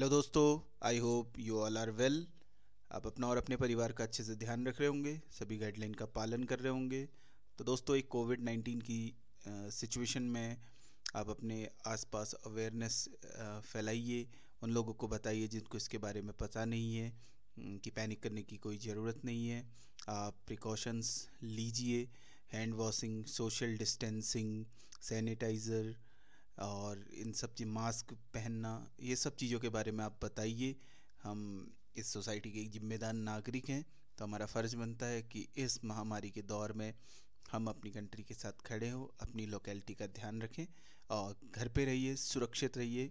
hello दोस्तों I hope you all are well आप अपना और अपने परिवार का अच्छे से ध्यान रख रहे होंगे सभी गाइडलाइन का पालन कर रहे होंगे तो दोस्तों एक कोविड नाइन्टीन की सिचुएशन में आप अपने आसपास अवेयरनेस फैलाइए उन लोगों को बताइए जिनको इसके बारे में पता नहीं है कि पैनिक करने की कोई ज़रूरत नहीं है आप प्रिकॉशंस लीजिए hand washing social distancing sanitiser और इन सब चीज मास्क पहनना ये सब चीज़ों के बारे में आप बताइए हम इस सोसाइटी के एक जिम्मेदार नागरिक हैं तो हमारा फ़र्ज़ बनता है कि इस महामारी के दौर में हम अपनी कंट्री के साथ खड़े हों अपनी लोकेलिटी का ध्यान रखें और घर पे रहिए सुरक्षित रहिए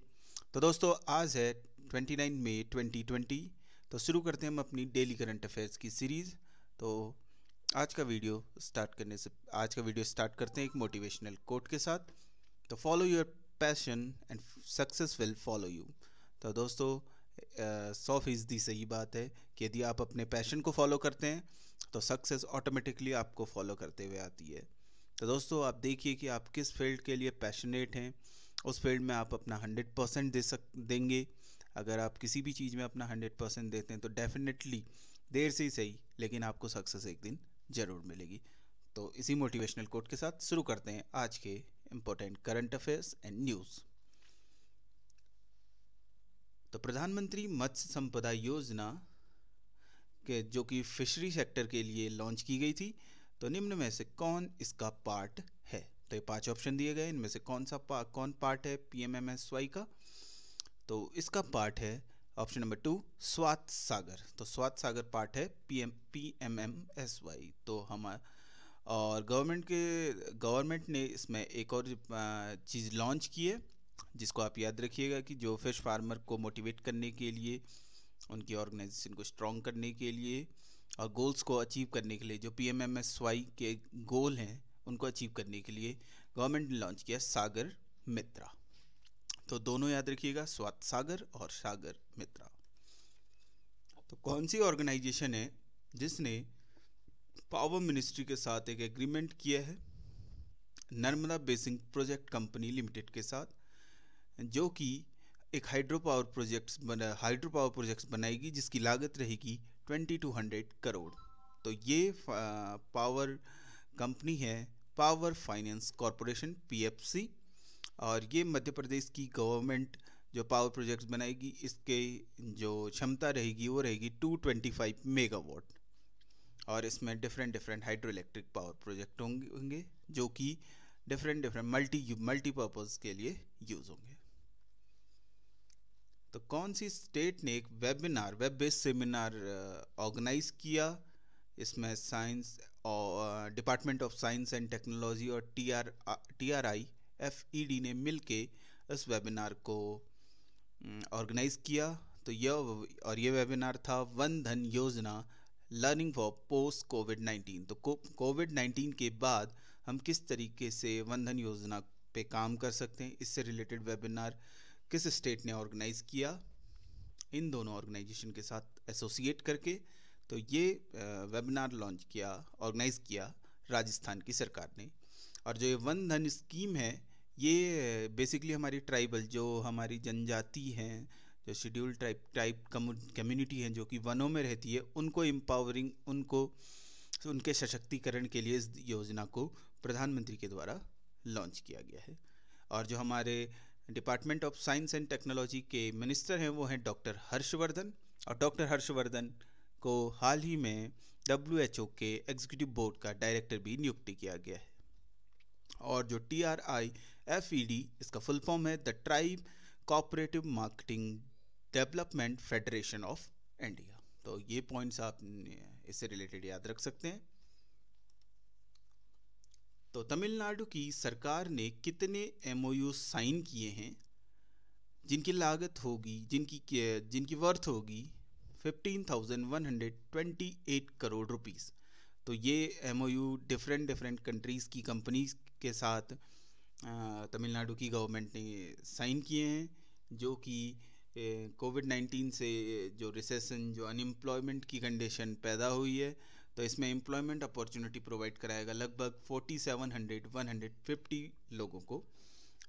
तो दोस्तों आज है 29 मई 2020 तो शुरू करते हैं हम अपनी डेली करंट अफेयर्स की सीरीज़ तो आज का वीडियो स्टार्ट करने से आज का वीडियो स्टार्ट करते हैं एक मोटिवेशनल कोट के साथ तो follow your passion and success will follow you तो दोस्तों सौ फीसदी सही बात है कि यदि आप अपने पैशन को फॉलो करते हैं तो सक्सेस ऑटोमेटिकली आपको फॉलो करते हुए आती है तो दोस्तों आप देखिए कि आप किस फील्ड के लिए पैशनेट हैं उस फील्ड में आप अपना हंड्रेड परसेंट दे सक देंगे अगर आप किसी भी चीज़ में अपना हंड्रेड परसेंट देते हैं तो डेफिनेटली देर से ही सही लेकिन आपको सक्सेस एक दिन ज़रूर मिलेगी तो इसी मोटिवेशनल कोट के साथ शुरू करते हैं आज के important current affairs and news तो प्रधानमंत्री मत्स्य संपदा योजना के जो कि फिशरी सेक्टर के लिए लॉन्च की गई थी तो निम्न में से कौन इसका पार्ट है तो ये पांच ऑप्शन दिए गए इनमें से कौन सा पा, कौन पार्ट है पीएमएमएसवाई का तो इसका पार्ट है ऑप्शन नंबर टू स्वात सागर तो स्वात सागर पार्ट है पीएम पीएमएमएसवाई तो हमारा और गवर्नमेंट के गवर्नमेंट ने इसमें एक और चीज़ लॉन्च की है जिसको आप याद रखिएगा कि जो फिश फार्मर को मोटिवेट करने के लिए उनकी ऑर्गेनाइजेशन को स्ट्रॉन्ग करने के लिए और गोल्स को अचीव करने के लिए जो P M M S Y के गोल हैं उनको अचीव करने के लिए गवर्नमेंट ने लॉन्च किया सागर मित्रा तो दोनों याद रखिएगा स्वात सागर और सागर मित्रा तो कौन सी ऑर्गेनाइजेशन है जिसने पावर मिनिस्ट्री के साथ एक एग्रीमेंट किया है Narmada basin project company limited के साथ जो कि एक हाइड्रो पावर प्रोजेक्ट्स बना हाइड्रो पावर प्रोजेक्ट्स बनाएगी जिसकी लागत रहेगी ट्वेंटी टू हंड्रेड करोड़ तो ये पावर कंपनी है पावर फाइनेंस कॉरपोरेशन पीएफसी और ये मध्य प्रदेश की गवर्नमेंट जो पावर प्रोजेक्ट्स बनाएगी इसके जो क्षमता रहेगी वो रहेगी 225 मेगावाट और इसमें different different hydro electric power project होंगे जो कि डिफरेंट डिफरेंट मल्टी मल्टीपर्पज़ के लिए यूज़ होंगे तो कौन सी स्टेट ने एक webinar web based seminar organise किया इसमें साइंस uh, और department of science and technology और T R T R I F E D ने मिल के इस वेबिनार को ऑर्गेनाइज mm, किया तो यह और ये वेबिनार था Van Dhan Yojana learning for post Covid nineteen तो कोविड नाइन्टीन के बाद हम किस तरीके से धन योजना पे काम कर सकते हैं इससे रिलेटेड वेबिनार किस स्टेट ने ऑर्गेनाइज़ किया इन दोनों ऑर्गेनाइजेशन के साथ एसोसिएट करके तो ये वेबिनार लॉन्च किया ऑर्गेनाइज़ किया राजस्थान की सरकार ने और जो ये वन धन स्कीम है ये बेसिकली हमारी ट्राइबल जो हमारी जनजाति हैं जो शेड्यूल टाइप टाइप कम्युनिटी हैं जो कि वनों में रहती है उनको एम्पावरिंग उनको उनके सशक्तिकरण के लिए इस योजना को प्रधानमंत्री के द्वारा लॉन्च किया गया है और जो हमारे department of science and technology के मिनिस्टर हैं वो हैं डॉक्टर हर्षवर्धन और डॉक्टर हर्षवर्धन को हाल ही में डब्ल्यू के एग्जीक्यूटिव बोर्ड का डायरेक्टर भी नियुक्ति किया गया है और जो T R I F E D इसका फुल फॉर्म है the tribe cooperative marketing development federation of India तो ये पॉइंट्स आप इससे रिलेटेड याद रख सकते हैं तो तमिलनाडु की सरकार ने कितने एमओयू साइन किए हैं जिनकी लागत होगी जिनकी जिनकी वर्थ होगी 15,128 करोड़ रुपीस तो ये एम डिफरेंट डिफरेंट कंट्रीज़ की कंपनीज के साथ तमिलनाडु की गवर्नमेंट ने साइन किए हैं जो कि कोविड नाइन्टीन से जो रिसेसन जो अनएम्प्लॉयमेंट की कंडीशन पैदा हुई है तो इसमें एम्प्लॉयमेंट अपॉर्चुनिटी प्रोवाइड कराएगा लगभग forty seven hundred one hundred fifty लोगों को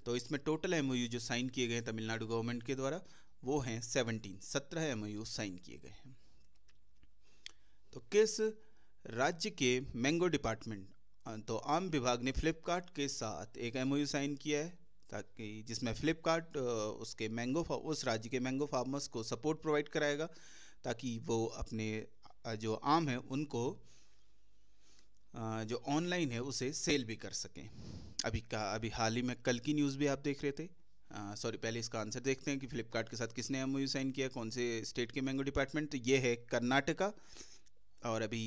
तो इसमें टोटल एम जो साइन किए गए हैं तमिलनाडु गवर्नमेंट के द्वारा वो हैं सेवनटीन सत्रह एम साइन किए गए हैं तो किस राज्य के मैंगो डिपार्टमेंट तो आम विभाग ने फ्लिपकार्ट के साथ एक एम साइन किया है ताकि जिसमें फ्लिपकार्ट उसके मैंगो उस राज्य के मैंगो फार्मर्स को सपोर्ट प्रोवाइड कराएगा ताकि वो अपने जो आम है उनको जो ऑनलाइन है उसे सेल भी कर सकें अभी का अभी हाल ही में कल की न्यूज़ भी आप देख रहे थे सॉरी पहले इसका आंसर देखते हैं कि फ्लिपकार्ट के साथ किसने एम साइन किया कौन से स्टेट के मैंगो डिपार्टमेंट तो ये है कर्नाटका और अभी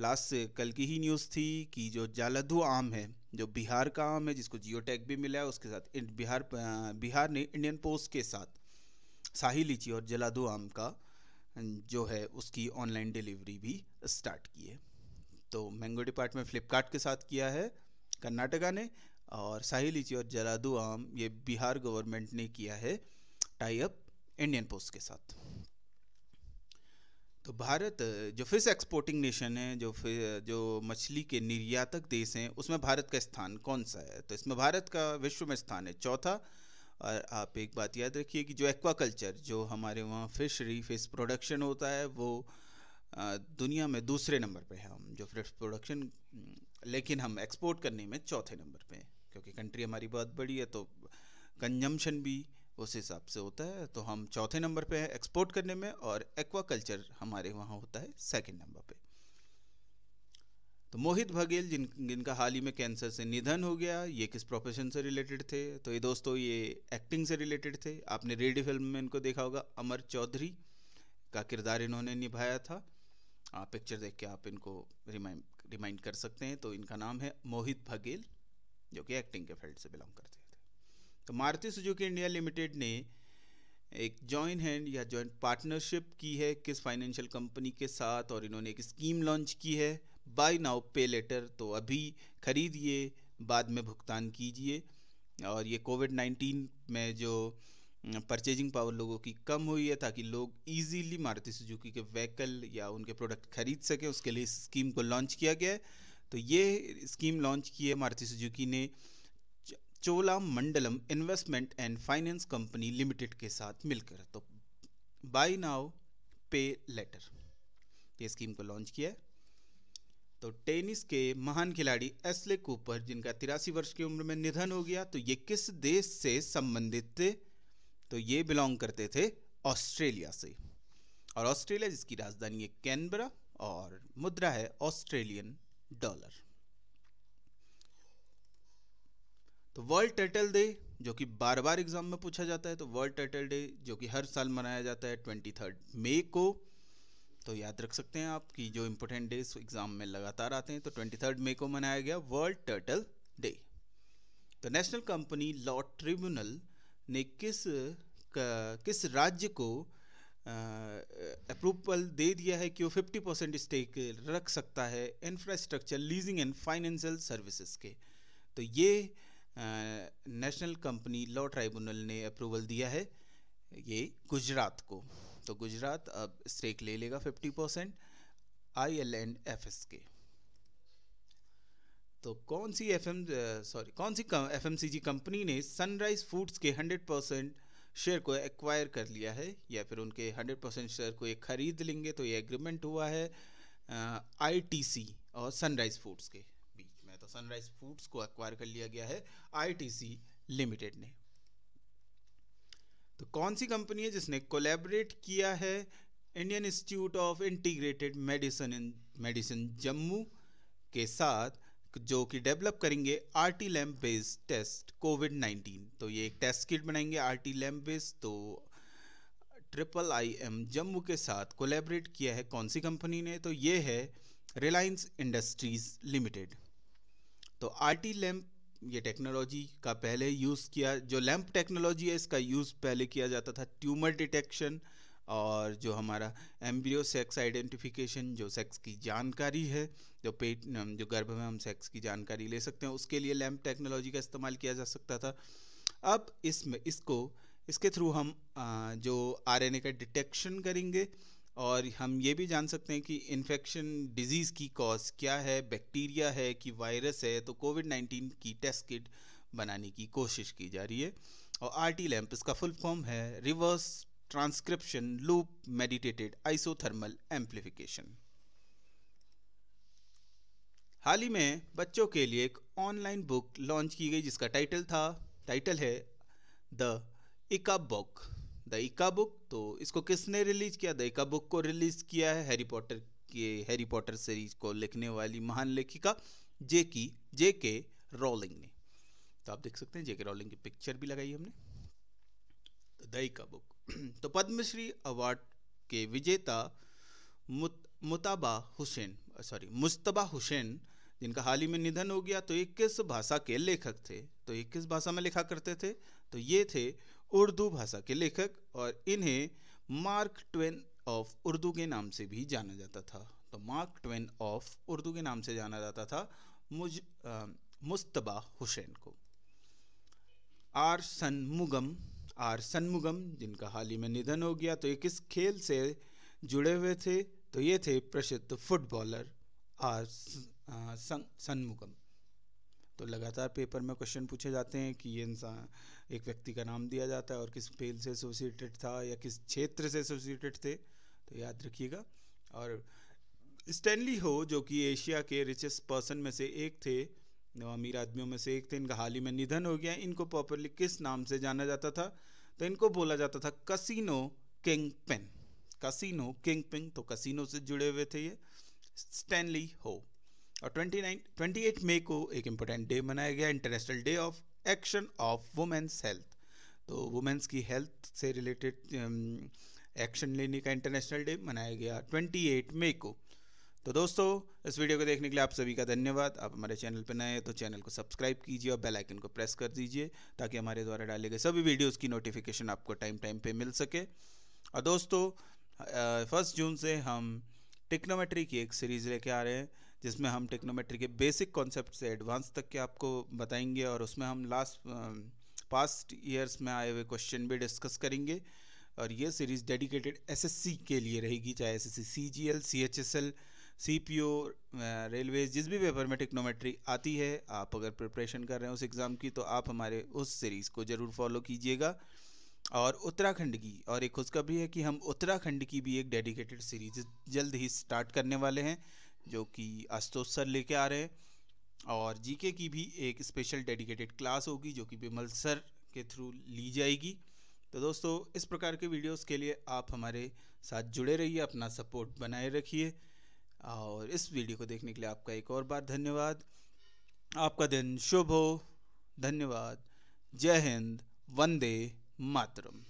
लास्ट से कल की ही न्यूज़ थी कि जो जालधु आम है जो बिहार का आम है जिसको जियो टैग भी मिला है उसके साथ बिहार बिहार ने इंडियन पोस्ट के साथ शाही लीची और जलाधु आम का जो है उसकी ऑनलाइन डिलीवरी भी स्टार्ट की है तो मैंगो डिपार्टमेंट फ्लिपकार्ट के साथ किया है कर्नाटका ने और शाही लीची और जलादू आम ये बिहार गवर्नमेंट ने किया है टाई अप इंडियन पोस्ट के साथ तो भारत जो फिश एक्सपोर्टिंग नेशन है जो फिर जो मछली के निर्यातक देश हैं उसमें भारत का स्थान कौन सा है तो इसमें भारत का विश्व में स्थान है चौथा और आप एक बात याद रखिए कि जो एक्वाकल्चर जो हमारे वहाँ फिशरी फिश प्रोडक्शन होता है वो दुनिया में दूसरे नंबर पे है हम जो फिश प्रोडक्शन लेकिन हम एक्सपोर्ट करने में चौथे नंबर पे हैं क्योंकि कंट्री हमारी बहुत बड़ी है तो कंजम्पशन भी उस हिसाब से होता है तो हम चौथे नंबर पे हैं एक्सपोर्ट करने में और एक्वा कल्चर हमारे वहाँ होता है सेकंड नंबर पे तो मोहित बघेल जिन जिनका हाल ही में कैंसर से निधन हो गया ये किस प्रोफेशन से रिलेटेड थे तो ये दोस्तों ये एक्टिंग से रिलेटेड थे आपने रेडियो फिल्म में इनको देखा होगा अमर चौधरी का किरदार इन्होंने निभाया था आप पिक्चर देख के आप इनको रिमाइंड रिमाइंड कर सकते हैं तो इनका नाम है मोहित बघेल जो कि एक्टिंग के फील्ड से बिलोंग करते हैं तो मारुति सुजुकी इंडिया लिमिटेड ने एक जॉइंट हैंड या जॉइंट पार्टनरशिप की है किस फाइनेंशियल कंपनी के साथ और इन्होंने एक स्कीम लॉन्च की है बाय नाउ पे लेटर तो अभी खरीदिए बाद में भुगतान कीजिए और ये कोविड नाइन्टीन में जो परचेजिंग पावर लोगों की कम हुई है ताकि लोग इजीली मारुति सुजुकी के व्हीकल या उनके प्रोडक्ट खरीद सकें उसके लिए इस स्कीम को लॉन्च किया गया है तो ये स्कीम लॉन्च की है मारुति सुजुकी ने Chola Mandalam investment and finance company limited के साथ मिलकर तो बाई नाउ पे लेटर ये स्कीम को लॉन्च किया है तो टेनिस के महान खिलाड़ी एसले कूपर जिनका तिरासी वर्ष की उम्र में निधन हो गया तो ये किस देश से संबंधित थे तो ये बिलोंग करते थे ऑस्ट्रेलिया से और ऑस्ट्रेलिया जिसकी राजधानी है कैनबरा और मुद्रा है ऑस्ट्रेलियन डॉलर तो वर्ल्ड टर्टल डे जो कि बार बार एग्जाम में पूछा जाता है तो वर्ल्ड टर्टल डे जो कि हर साल मनाया जाता है ट्वेंटी थर्ड मे को तो याद रख सकते हैं आप कि जो इम्पोर्टेंट डेज एग्जाम में लगातार आते हैं तो ट्वेंटी थर्ड मे को मनाया गया वर्ल्ड टर्टल डे तो नेशनल कंपनी लॉ ट्रिब्यूनल ने किस किस राज्य को अप्रूवल दे दिया है कि वो 50 परसेंट स्टेक रख सकता है infrastructure leasing and financial services के तो ये नेशनल कंपनी लॉ ट्राइब्यूनल ने अप्रूवल दिया है ये गुजरात को तो गुजरात अब स्टेक ले लेगा fifty percent I L and F S के तो कौन सी एफ एम सॉरी कौन सी F M C G company ने सनराइज फूड्स के हंड्रेड परसेंट शेयर को एक्वायर कर लिया है या फिर उनके हंड्रेड परसेंट शेयर को ये खरीद लेंगे तो ये एग्रीमेंट हुआ है आई टी सी और सनराइज फूड्स के था सनराइज फूड्स को एक्वायर कर लिया गया है आईटीसी लिमिटेड ने तो कौन सी कंपनी है जिसने कोलैबोरेट किया है Indian institute of integrated medicine in medicine Jammu के साथ जो कि डेवलप करेंगे R T lamp based test COVID nineteen तो ये एक टेस्ट किट बनाएंगे आर टी लैम्प बेस्ड तो ट्रिपल आई एम जम्मू के साथ कोलेबरेट किया है कौन सी कंपनी ने तो ये है रिलायंस इंडस्ट्रीज़ लिमिटेड तो आर टी लैम्प ये टेक्नोलॉजी का पहले यूज़ किया जो लैम्प टेक्नोलॉजी है इसका यूज़ पहले किया जाता था ट्यूमर डिटेक्शन और जो हमारा एम्ब्रियो सेक्स आइडेंटिफिकेशन जो सेक्स की जानकारी है जो पेट जो गर्भ में हम सेक्स की जानकारी ले सकते हैं उसके लिए लैम्प टेक्नोलॉजी का इस्तेमाल किया जा सकता था अब इसमें इसको इसके थ्रू हम जो आरएनए का डिटेक्शन करेंगे और हम ये भी जान सकते हैं कि इन्फेक्शन डिजीज़ की कॉज क्या है बैक्टीरिया है कि वायरस है तो कोविड नाइन्टीन की टेस्ट किट बनाने की कोशिश की जा रही है और आर टी लैम्प इसका फुल फॉर्म है reverse transcription loop meditated isothermal amplification हाल ही में बच्चों के लिए एक ऑनलाइन बुक लॉन्च की गई जिसका टाइटल था टाइटल है द इका बुक द इका बुक तो इसको किसने रिलीज़ किया द इका बुक को रिलीज़ किया है हैरी पॉटर के हैरी पॉटर सीरीज को लिखने वाली महान लेखिका जे की जे के रोलिंग ने तो आप देख सकते हैं जे के रोलिंग की पिक्चर भी लगाई हमने तो दई का बुक तो पद्मश्री अवार्ड के विजेता मुताबा हुसैन सॉरी मुस्तबा हुसैन जिनका हाल ही में निधन हो गया तो ये किस भाषा के लेखक थे तो ये किस भाषा में लिखा करते थे तो ये थे उर्दू भाषा के लेखक और इन्हें मार्क ट्वेन ऑफ उर्दू के नाम से भी जाना जाता था तो मार्क ट्वेन ऑफ उर्दू के नाम से जाना जाता था मुझ मुस्तबा हुसैन को आर सनमुगम आर सनमुगम जिनका हाल ही में निधन हो गया तो ये किस खेल से जुड़े हुए थे तो ये थे प्रसिद्ध फुटबॉलर आर सनमुगम तो लगातार पेपर में क्वेश्चन पूछे जाते हैं कि ये इंसान एक व्यक्ति का नाम दिया जाता है और किस फेल से एसोसिएटेड था या किस क्षेत्र से एसोसिएटेड थे तो याद रखिएगा और स्टैनली हो जो कि एशिया के रिचेस्ट पर्सन में से एक थे अमीर आदमियों में से एक थे इनका हाल ही में निधन हो गया इनको प्रॉपरली किस नाम से जाना जाता था तो इनको बोला जाता था कसिनो किंग पेन कसिनो किंग पिंग तो कसिनो से जुड़े हुए थे ये स्टैनली हो और 29 28 मई को एक इम्पोर्टेंट डे मनाया गया international day of action of women's health तो वुमेंस की हेल्थ से रिलेटेड एक्शन um, लेने का इंटरनेशनल डे मनाया गया 28 मई को तो दोस्तों इस वीडियो को देखने के लिए आप सभी का धन्यवाद आप हमारे चैनल पर नए हैं तो चैनल को सब्सक्राइब कीजिए और बेल आइकन को प्रेस कर दीजिए ताकि हमारे द्वारा डाले गए सभी वीडियोस की नोटिफिकेशन आपको टाइम टाइम पे मिल सके और दोस्तों फर्स्ट जून से हम टिक्नोमेट्री की एक सीरीज़ लेके आ रहे हैं जिसमें हम टेक्नोमेट्री के बेसिक कॉन्सेप्ट से एडवांस तक के आपको बताएंगे और उसमें हम लास्ट पास्ट ईयर्स में आए हुए क्वेश्चन भी डिस्कस करेंगे और ये सीरीज़ डेडिकेटेड एसएससी के लिए रहेगी चाहे S S C C G L C H S L C P O railway जिस भी पेपर में टेक्नोमेट्री आती है आप अगर प्रिपरेशन कर रहे हैं उस एग्ज़ाम की तो आप हमारे उस सीरीज़ को ज़रूर फॉलो कीजिएगा और उत्तराखंड की और एक खुशखबरी है कि हम उत्तराखंड की भी एक डेडिकेटेड सीरीज जल्द ही स्टार्ट करने वाले हैं जो कि सर लेके आ रहे हैं और जीके की भी एक स्पेशल डेडिकेटेड क्लास होगी जो कि विमल सर के थ्रू ली जाएगी तो दोस्तों इस प्रकार के वीडियोस के लिए आप हमारे साथ जुड़े रहिए अपना सपोर्ट बनाए रखिए और इस वीडियो को देखने के लिए आपका एक और बार धन्यवाद आपका दिन शुभ हो धन्यवाद जय हिंद वंदे मातरम